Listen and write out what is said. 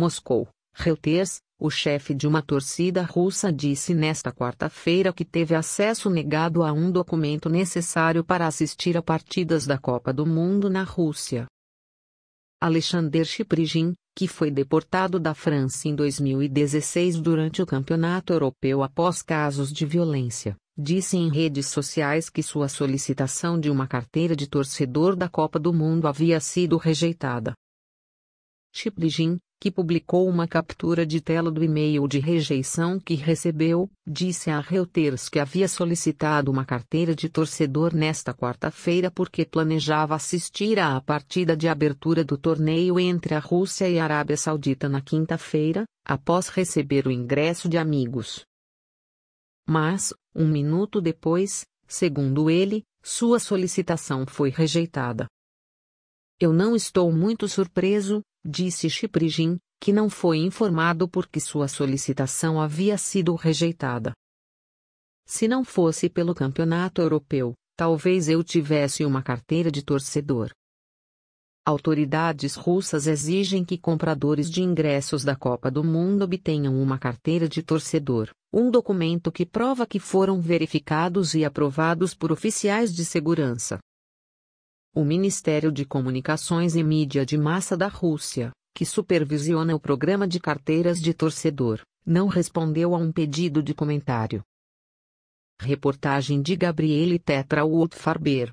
Moscou. Reuters, o chefe de uma torcida russa disse nesta quarta-feira que teve acesso negado a um documento necessário para assistir a partidas da Copa do Mundo na Rússia. Alexander Chiprigin, que foi deportado da França em 2016 durante o Campeonato Europeu após casos de violência, disse em redes sociais que sua solicitação de uma carteira de torcedor da Copa do Mundo havia sido rejeitada. Chiprigin, que publicou uma captura de tela do e-mail de rejeição que recebeu, disse a Reuters que havia solicitado uma carteira de torcedor nesta quarta-feira porque planejava assistir à partida de abertura do torneio entre a Rússia e a Arábia Saudita na quinta-feira, após receber o ingresso de amigos. Mas, um minuto depois, segundo ele, sua solicitação foi rejeitada. Eu não estou muito surpreso, Disse Chiprigin, que não foi informado porque sua solicitação havia sido rejeitada. Se não fosse pelo campeonato europeu, talvez eu tivesse uma carteira de torcedor. Autoridades russas exigem que compradores de ingressos da Copa do Mundo obtenham uma carteira de torcedor, um documento que prova que foram verificados e aprovados por oficiais de segurança. O Ministério de Comunicações e Mídia de Massa da Rússia, que supervisiona o programa de carteiras de torcedor, não respondeu a um pedido de comentário. Reportagem de Gabriele Tetra Farber